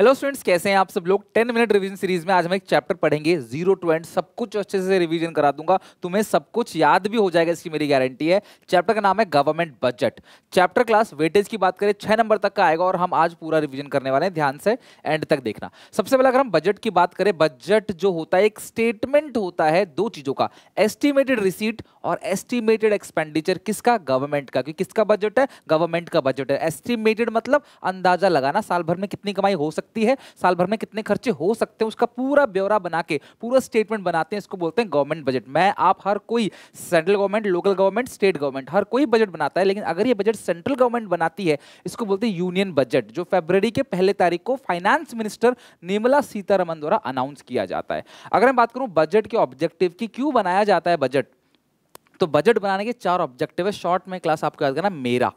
hello students कैसे हैं आप सब लोग 10 मिनट रिवीजन सीरीज में आज हम एक चैप्टर पढ़ेंगे जीरो टू एंड सब कुछ अच्छे से रिवीजन करा दूंगा तुम्हें सब कुछ याद भी हो जाएगा इसकी मेरी गारंटी है चैप्टर का नाम है government budget chapter class weightage की बात करें छह नंबर तक का आएगा और हम आज पूरा रिविजन करने वाले हैं ध्यान से एंड तक देखना सबसे पहले अगर हम बजट की बात करें बजट जो होता है एक स्टेटमेंट होता है दो चीज़ों का एस्टिमेटेड रिसीट और एस्टिमेटेड एक्सपेंडिचर किसका गवर्नमेंट का क्योंकि किसका बजट है गवर्नमेंट का बजट है एस्टिमेटेड मतलब अंदाजा लगाना साल भर में कितनी कमाई हो सकती सकती है साल भर में कितने खर्चे हो सकते हैं उसका पूरा ब्यौरा बना के पूरा स्टेटमेंट बनाते हैं इसको बोलते हैं गवर्नमेंट बजट मैं आप हर कोई central government local government state government हर कोई बजट बनाता है लेकिन अगर ये बजट सेंट्रल गवर्नमेंट बनाती है इसको बोलते हैं यूनियन बजट जो फेब्रवरी के पहले तारीख को फाइनेंस मिनिस्टर निर्मला सीतारमन द्वारा अनाउंस किया जाता है अगर मैं बात करूँ बजट के ऑब्जेक्टिव की क्यों बनाया जाता है बजट तो बजट बनाने के चार ऑब्जेक्टिव है शॉर्ट में क्लास आपको याद करना मेरा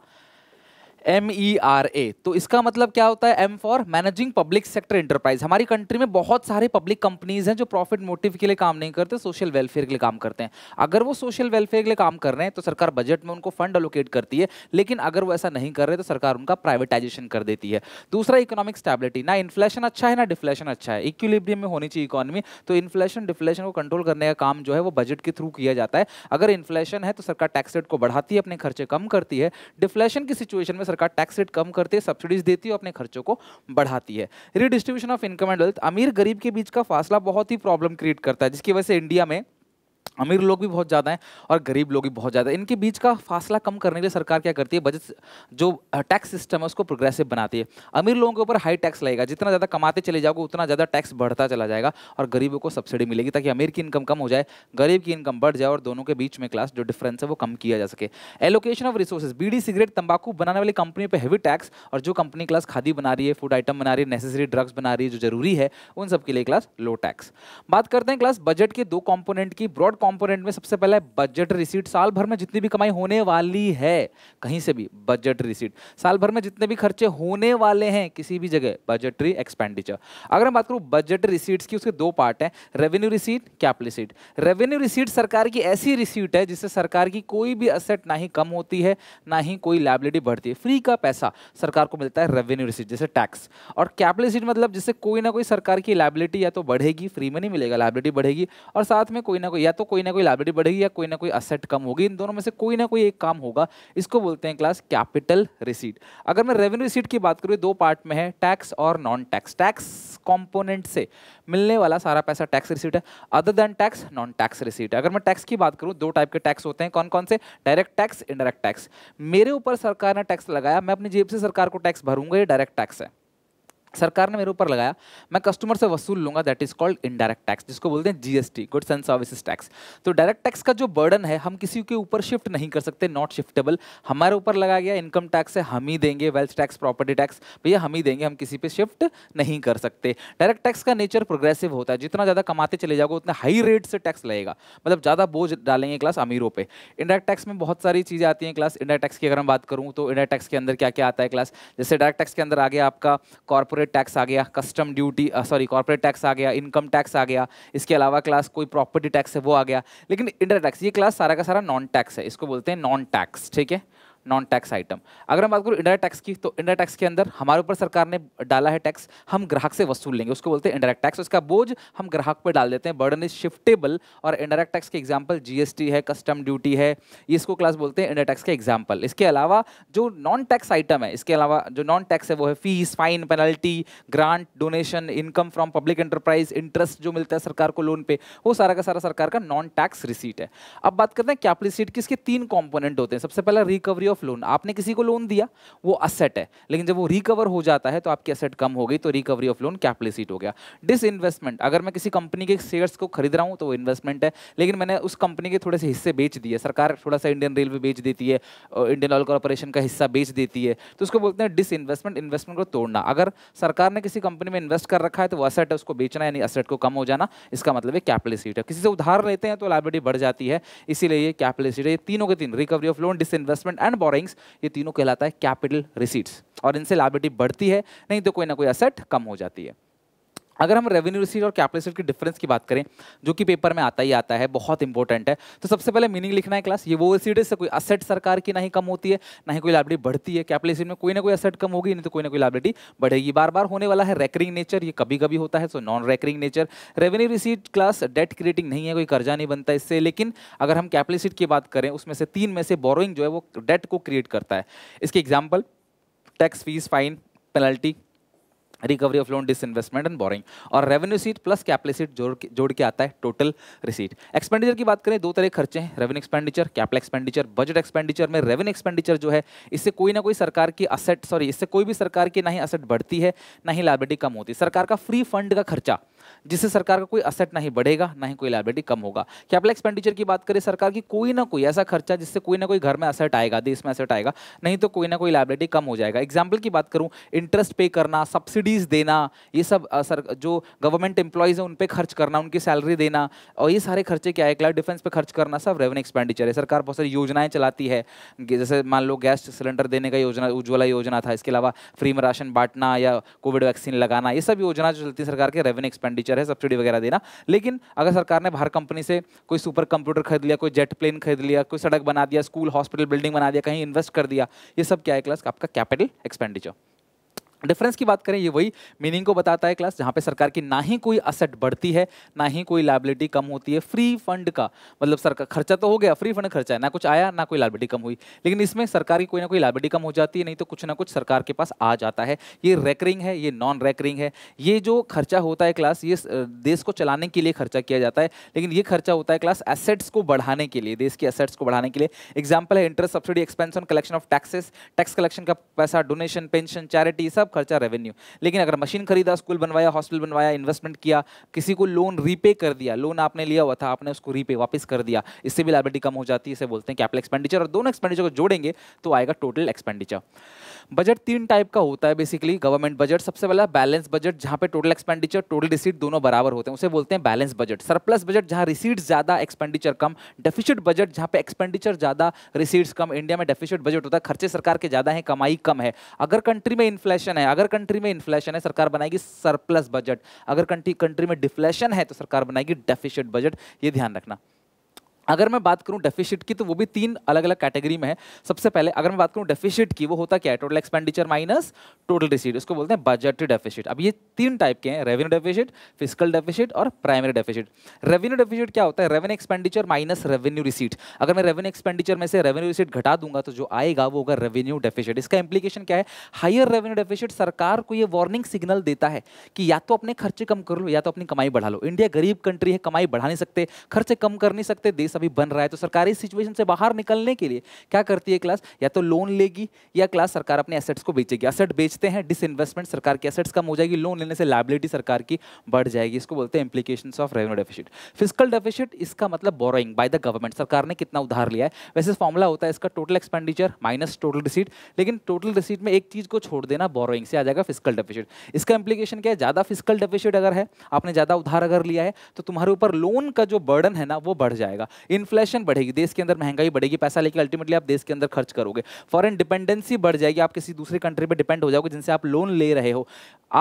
एम ई आर ए तो इसका मतलब क्या होता है M for managing public sector enterprise हमारी कंट्री में बहुत सारे पब्लिक कंपनीज हैं जो प्रॉफिट मोटिव के लिए काम नहीं करते सोशल वेलफेयर के लिए काम करते हैं अगर वो सोशल वेलफेयर के लिए काम कर रहे हैं तो सरकार बजट में उनको फंड अलोकेट करती है लेकिन अगर वो ऐसा नहीं कर रहे तो सरकार उनका प्राइवेटाइजेशन कर देती है दूसरा इकोनॉमिक स्टेबिलिटी ना इन्फ्लेशन अच्छा है ना डिफ्लेशन अच्छा है इक्विलिब्रियम में होनी चाहिए इकोनॉमी तो इन्फ्लेशन डिफ्लेशन को कंट्रोल करने का काम जो है वो बजट के थ्रू किया जाता है अगर इन्फ्लेशन है तो सरकार टैक्स रेट को बढ़ाती है अपने खर्चे कम करती है डिफ्लेशन की सिचुएशन में सरकार सरकार टैक्स रेट कम करती है सब्सिडीज देती है और अपने खर्चों को बढ़ाती है redistribution of income and wealth अमीर गरीब के बीच का फासला बहुत ही प्रॉब्लम क्रिएट करता है जिसकी वजह से इंडिया में अमीर लोग भी बहुत ज़्यादा हैं और गरीब लोग भी बहुत ज़्यादा हैं इनके बीच का फासला कम करने के लिए सरकार क्या करती है बजट जो टैक्स सिस्टम है उसको प्रोग्रेसिव बनाती है अमीर लोगों के ऊपर हाई टैक्स लगेगा जितना ज़्यादा कमाते चले जाओगे उतना ज़्यादा टैक्स बढ़ता चला जाएगा और गरीबों को सब्सिडी मिलेगी ताकि अमीर की इनकम कम हो जाए गरीब की इनकम बढ़ जाए और दोनों के बीच में क्लास जो डिफरेंस है वो कम किया जा सके एलोकेशन ऑफ रिसोर्सेज बीड़ी सिगरेट तंबाकू बनाने वाली कंपनी पर हैवी टैक्स और जो कंपनी क्लास खादी बना रही है फूड आइटम बना रही है नेसेसरी ड्रग्स बना रही है जो जरूरी है उन सबके लिए क्लास लो टैक्स बात करते हैं क्लास बजट के दो कॉम्पोनेंट की ब्रॉड कंपोनेंट में सबसे पहले बजट रिसीट साल भर में जितनी भी कमाई होने वाली है कहीं से भी बजट रिसीट साल भर में जितने भी खर्चे होने वाले हैं किसी भी जगह बजटरी एक्सपेंडिचर अगर मैं बात करूँ बजट रिसीट्स की उसके दो पार्ट हैं revenue receipt capital receipt revenue receipt सरकार की ऐसी रिसीट है जिससे सरकार की कोई भी असेट ना ही कम होती है ना ही कोई लाइबिलिटी बढ़ती है फ्री का पैसा सरकार को मिलता है रेवेन्यू रिसीट जैसे टैक्स और कैपिटल रिसीट मतलब जिससे कोई ना कोई सरकार की लाइबिलिटी या तो बढ़ेगी फ्री में नहीं मिलेगा लाइबिलिटी बढ़ेगी और साथ में कोई ना कोई या तो कोई कोई ना कोई लाइब्रेरी बढ़ेगी या कोई ना कोई असेट कम होगी इन दोनों में से कोई ना कोई एक काम होगा इसको बोलते हैं क्लास कैपिटल रिसीट अगर मैं रेवेन्यू रिसीट की बात करूँ दो पार्ट में है टैक्स और नॉन टैक्स टैक्स कॉम्पोनेंट से मिलने वाला सारा पैसा टैक्स रिसीट है other than tax non tax receipt अगर मैं टैक्स की बात करूँ दो टाइप के टैक्स होते हैं कौन कौन से डायरेक्ट टैक्स इनडायरेक्ट टैक्स मेरे ऊपर सरकार ने टैक्स लगाया मैं अपनी जेब से सरकार को टैक्स भरूंगा ये डायरेक्ट टैक्स है सरकार ने मेरे ऊपर लगाया मैं कस्टमर से वसूल लूंगा that is called indirect tax जिसको बोलते हैं GST goods and services tax तो डायरेक्ट टैक्स का जो बर्डन है हम किसी के ऊपर शिफ्ट नहीं कर सकते नॉट शिफ्टेबल हमारे ऊपर लगाया गया इनकम टैक्स है हम ही देंगे वेल्थ टैक्स प्रॉपर्टी टैक्स भैया हम ही देंगे हम किसी पर शिफ्ट नहीं कर सकते डायरेक्ट टैक्स का नेचर प्रोग्रेसिव होता है जितना ज़्यादा कमाते चले जाओगे उतना हाई रेट से टैक्स लगेगा मतलब ज़्यादा बोझ डालेंगे क्लास अमीरों पर इनडायरेक्ट टैक्स में बहुत सारी चीज़ें आती हैं क्लास इंडायरेक्ट टैक्स की अगर मैं बात करूँ तो इंडायरेक्ट टैक्स के अंदर क्या क्या आता है क्लास जैसे डायरेक्ट टैक्स के अंदर आ गया आपका कॉर्पोरेट कॉर्पोरेट टैक्स आ गया custom duty sorry corporate tax आ गया इनकम टैक्स आ गया इसके अलावा क्लास कोई प्रॉपर्टी टैक्स है वो आ गया लेकिन इंडर टैक्स ये क्लास सारा का सारा नॉन टैक्स है इसको बोलते हैं नॉन टैक्स ठीक है नॉन टैक्स आइटम अगर हम बात करूँ इंडायरेक्ट टैक्स की तो इंडायरेक्ट टैक्स के अंदर हमारे ऊपर सरकार ने डाला है टैक्स हम ग्राहक से वसूल लेंगे उसको बोलते हैं इंडायरेक्ट टैक्स उसका बोझ हम ग्राहक पर डाल देते हैं बर्डन इज शिफ्टेबल और इंडायरेक्ट टैक्स के एग्जाम्पल जीएसटी है कस्टम ड्यूटी है इसको क्लास बोलते हैं इंडायरेक्ट टैक्स के एग्जाम्पल इसके अलावा जो नॉन टैक्स आइटम है इसके अलावा जो नॉन टैक्स है वो है fees fine penalty grant donation income from public enterprise interest जो मिलता है सरकार को लोन पे वो सारा का सारा सरकार का नॉन टैक्स रिसीट है अब बात करते हैं रिसीट की इसके तीन कॉम्पोनेंट होते हैं सबसे पहला रिकवरी ऑफ ऑफ लोन आपने किसी को लोन दिया वो असेट है लेकिन जब वो रिकवर हो जाता है तो आपकी असेट कम हो गई तो रिकवरी ऑफ लोन कैपलिसिट हो गया डिस इन्वेस्टमेंट अगर मैं किसी कंपनी के शेयर्स को खरीद रहा हूँ तो वो इन्वेस्टमेंट है लेकिन मैंने उस कंपनी के थोड़े से हिस्से बेच दिए सरकार थोड़ा सा इंडियन रेलवे बेच देती है इंडियन ऑयल कॉरपोरेशन का हिस्सा बेच देती है तो उसको बोलते हैं डिस इन्वेस्टमेंट इन्वेस्टमेंट को तोड़ना अगर सरकार ने किसी कंपनी में इन्वेस्ट कर रखा है तो वो असेट है उसको बेचना यानी असेट को कम हो जाना इसका मतलब है कैपलिसिट है किसी से उधार लेते हैं तो लाइबिलिटी बढ़ जाती है इसीलिए ये है ये तीनों के तीन recovery of loan disinvestment and borrowings ये तीनों कहलाता है कैपिटल रिसीट्स और इनसे लाइबिलिटी बढ़ती है नहीं तो कोई ना कोई असेट कम हो जाती है अगर हम रेवेन्यू रिसीट और कैपिटल रिसीट की डिफरेंस की बात करें जो कि पेपर में आता ही आता है बहुत इंपॉर्टेंट है तो सबसे पहले मीनिंग लिखना है क्लास ये वो रिसीट है कोई असेट सरकार की नहीं कम होती है ना ही कोई लाइब्रेटी बढ़ती है कैपिटल रिसीट में कोई ना कोई असेट कम होगी नहीं तो कोई ना कोई लाइब्रेटी बढ़ेगी बार बार होने वाला है रेकरिंग नेचर ये कभी कभी होता है so non recurring nature revenue receipt class debt creating नहीं है कोई कर्जा नहीं बनता इससे लेकिन अगर हम कैपिटल रिसीट की बात करें उसमें से तीन में से बोरोइंग जो है वो डेट को क्रिएट करता है इसके example tax fees fine penalty recovery of loan disinvestment and borrowing और revenue receipt plus capital receipt जोड़ के जोड़ के आता है टोटल रिसीट एक्सपेंडिचर की बात करें दो तरह खर्चे हैं revenue expenditure capital expenditure budget expenditure में रेवेन्यू एक्सपेंडिचर जो है इससे कोई ना कोई सरकार की असेट सॉरी इससे कोई भी सरकार की ना ही असेट बढ़ती है ना ही लाइबिलिटी कम होती सरकार का फ्री फंड का खर्चा जिससे सरकार का कोई असेट नहीं बढ़ेगा ना ही कोई लाइबिलिटी कम होगा कैपिटल एक्सपेंडिचर की बात करें सरकार की कोई ना कोई ऐसा खर्चा जिससे कोई ना कोई घर में असेट आएगा देश में असेट आएगा नहीं तो कोई ना कोई लाइबिलिटी कम हो जाएगा एग्जाम्पल की बात करूँ इंटरेस्ट पे करना सब्सिडीज देना ये सब सर जो गवर्नमेंट एम्प्लॉयज़ हैं उन पर खर्च करना उनकी सैलरी देना और ये सारे खर्चे क्या है क्लाउड डिफेंस पर खर्च करना सब रेवेन्यू एक्सपेंडिचर है सरकार बहुत सारी योजनाएं चलाती है जैसे मान लो गैस सिलेंडर देने का योजना उज्ज्वला योजना था इसके अलावा फ्री में राशन बांटना या कोविड वैक्सीन लगाना ये सब योजना जो चलती है सरकार के रेवेन्यू एक्सपेंडिचर एक्सपेंडिचर है सब्सिडी वगैरह देना लेकिन अगर सरकार ने बाहर कंपनी से कोई सुपर कंप्यूटर खरीद लिया कोई जेट प्लेन खरीद लिया कोई सड़क बना दिया स्कूल हॉस्पिटल बिल्डिंग बना दिया कहीं इन्वेस्ट कर दिया ये सब क्या है क्लास आपका कैपिटल एक्सपेंडिचर डिफरेंस की बात करें ये वही मीनिंग को बताता है क्लास जहाँ पे सरकार की ना ही कोई असेट बढ़ती है ना ही कोई लाइबिलिटी कम होती है फ्री फंड का मतलब सरकार खर्चा तो हो गया फ्री फंड खर्चा है ना कुछ आया ना कोई लाइबिलिटी कम हुई लेकिन इसमें सरकार की कोई ना कोई लाइबिलिटी कम हो जाती है नहीं तो कुछ ना कुछ सरकार के पास आ जाता है ये रेकरिंग है ये नॉन रेकरिंग है ये जो खर्चा होता है क्लास ये देश को चलाने के लिए खर्चा किया जाता है लेकिन ये खर्चा होता है क्लास एसेट्स को बढ़ाने के लिए देश के एसेट्स को बढ़ाने के लिए एग्जाम्पल है interest subsidy expansion collection of taxes tax collection का पैसा डोनेशन पेंशन चैरिटी सब सब खर्चा रेवेन्यू लेकिन अगर मशीन खरीदा स्कूल बनवाया हॉस्पिटल बनवाया इन्वेस्टमेंट किया किसी को लोन रीपे कर दिया लोन आपने लिया हुआ था आपने उसको रीपे वापस कर दिया इससे भी लाइबिलिटी कम हो जाती है इसे बोलते हैं कैपिटल एक्सपेंडिचर और दोनों एक्सपेंडिचर को जोड़ेंगे तो आएगा टोटल एक्सपेंडिचर बजट तीन टाइप का होता है बेसिकली गवर्नमेंट बजट सबसे पहला बैलेंस बजट जहाँ पे टोटल एक्सपेंडिचर टोटल रिसीट दोनों बराबर होते हैं उसे बोलते हैं बैलेंस बजट सरप्लस बजट जहाँ रिसीट ज़्यादा एक्सपेंडिचर कम डेफिशिट बजट जहाँ पे एक्सपेंडिचर ज़्यादा रिसीट्स कम इंडिया में डेफिशिट बजट होता है खर्चे सरकार के ज़्यादा हैं कमाई कम है अगर कंट्री में इन्फ्लेशन है अगर कंट्री में इन्फ्लेशन है सरकार बनाएगी सरप्लस बजट अगर कंट्री कंट्री में डिफ्लेशन है तो सरकार बनाएगी डेफिशिट बजट ये ध्यान रखना अगर मैं बात करूं डेफिसिट की तो वो भी तीन अलग अलग कैटेगरी में है सबसे पहले अगर मैं बात करूं डेफिसिट की वो होता क्या है total expenditure minus total receipt उसको बोलते हैं बजट डेफिसिट अब ये तीन टाइप के हैं रेवेन्यू डेफिसिट फिजिकल डेफिसिट और प्राइमरी डेफिसिट रेवेन्यू डेफिसिट क्या होता है revenue expenditure minus revenue receipt अगर मैं रेवेन्यू एक्सपेंडिचर में से रेवेन्यू रिसीट घटा दूंगा तो जो आएगा वो होगा रेवेन्यू डेफिसिट इसका इंप्लीकेशन क्या है हायर रेवेन्यू डेफिसिट सरकार को ये वार्निंग सिग्नल देता है कि या तो अपने खर्चे कम कर लो या तो अपनी कमाई बढ़ा लो इंडिया गरीब कंट्री है कमाई बढ़ा नहीं सकते खर्चे कम कर नहीं सकते देश अभी बन रहा है तो सरकार इस सिचुएशन से बाहर निकलने के लिए क्या करती है क्लास या तो लोन लेगी या क्लास सरकार अपने एसेट्स को बेचेगी एसेट बेचते हैं डिसइन्वेस्टमेंट सरकार की एसेट्स कम हो जाएगी लोन लेने से लाइबिलिटी सरकार की बढ़ जाएगी इसको बोलते हैं implication of revenue deficit physical deficit इसका मतलब बोरोइंग बाय द गवर्नमेंट सरकार ने कितना उधार लिया है वैसे फॉर्मुला होता है इसका total expenditure minus total receipt लेकिन टोटल रिसीट में एक चीज़ को छोड़ देना बोरोइंग से आ जाएगा फिजिकल डेफिशिट इसका इंप्लीकेशन क्या है ज़्यादा फिजिकल डेफिशिट अगर है आपने ज़्यादा उधार अगर लिया है तो तुम्हारे ऊपर लोन का जो बर्डन है ना वो बढ़ जाएगा इन्फ्लेशन बढ़ेगी देश के अंदर महंगाई बढ़ेगी पैसा लेकर अल्टीमेटली आप देश के अंदर खर्च करोगे फॉरन डिपेंडेंसी बढ़ जाएगी आप किसी दूसरी कंट्री पर डिपेंड हो जाओगे जिनसे आप लोन ले रहे हो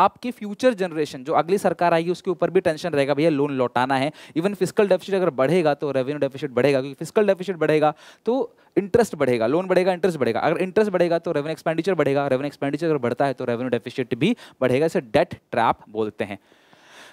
आपकी फ्यूचर जनरेशन जो अगली सरकार आएगी उसके ऊपर भी टेंशन रहेगा भैया लोन लौटाना है इवन फिजिकल डेफिसिट अगर बढ़ेगा तो रेवेन्यू डेफिसिट बढ़ेगा क्योंकि फिजिकल डेफिसिट बढ़ेगा तो इंटरेस्ट बढ़ेगा लोन बढ़ेगा इंटरेस्ट बढ़ेगा अगर इंटरेस्ट बढ़ेगा तो रेवेन्यू एक्सपेंडिचर बढ़ेगा रेवेन्यू एक्सपेंडिचर अगर बढ़ता है तो रेवेन्यू डेफिसिट भी बढ़ेगा इसे डेट ट्रैप बोलते हैं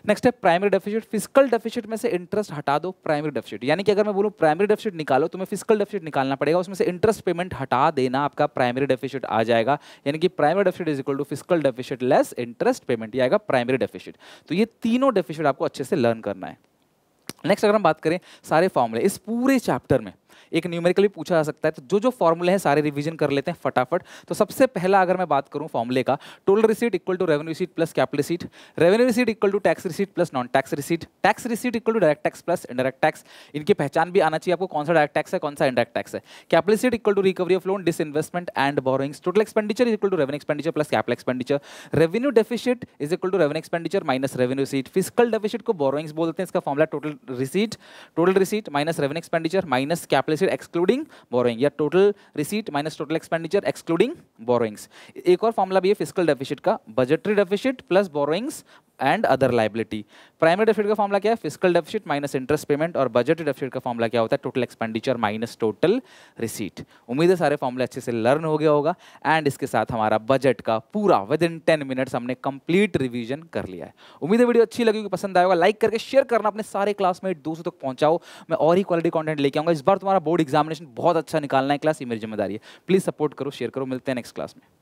नेक्स्ट है प्राइमरी डेफिसिट फिजिकल डेफिसिट में से इंटरेस्ट हटा दो प्राइमरी डेफिसिट यानी कि अगर मैं बोलूँ प्राइमरी डेफिसिट निकालो तो मैं फिजिकल डेफिसिट निकालना पड़ेगा उसमें से इंटरेस्ट पेमेंट हटा देना आपका प्राइमरी डेफिसिट आ जाएगा यानी कि primary deficit is equal to physical deficit less interest payment आएगा प्राइमरी डेफिसिट तो ये तीनों डेफिसिट आपको अच्छे से लर्न करना है नेक्स्ट अगर हम बात करें सारे फॉर्मूले इस पूरे चैप्टर में एक न्यूमेरिकली पूछा जा सकता है तो जो जो फॉर्मूले हैं सारे रिविजन कर लेते हैं फटाफट तो सबसे पहला अगर मैं बात करूँ फॉर्मूले का total receipt equal to revenue receipt plus capital receipt revenue receipt equal to tax receipt plus non tax receipt tax receipt equal to direct tax plus indirect tax इनकी पहचान भी आना चाहिए आपको कौन सा डायरेक्ट टैक्स है कौन सा इंडायरेक्ट टैक्स है capital receipt equal to recovery of loan disinvestment and borrowings total expenditure equal to revenue expenditure plus capital expenditure revenue deficit is equal to revenue expenditure minus revenue receipt physical deficit को borrowings बोलते हैं इसका formula total receipt total receipt minus revenue expenditure minus capital expenditure excluding borrowing या total receipt minus total expenditure excluding borrowings एक और formula भी है physical deficit का budgetary deficit plus borrowings and other liability primary deficit का formula क्या है physical deficit minus interest payment और बजट डेफिसिट का फॉर्मला क्या होता है total expenditure minus total receipt उम्मीद है सारे फॉर्मूले अच्छे से लर्न हो गया होगा एंड इसके साथ हमारा बजट का पूरा विद इन टेन मिनट्स हमने कंप्लीट रिवीजन कर लिया है उम्मीद है वीडियो अच्छी लगी पसंद आएगा लाइक करके शेयर करना अपने सारे क्लासमेट दोस्तों तक पहुंचाओ मैं और ही क्वालिटी कॉन्टेंट लेके आऊंगा इस बार तुम्हारा बोर्ड एग्जामिनेशन बहुत अच्छा निकालना है क्लास ये मेरी जिम्मेदारी है प्लीज़ सपोर्ट करो शेयर करो मिलते हैं नेक्स्ट क्लास में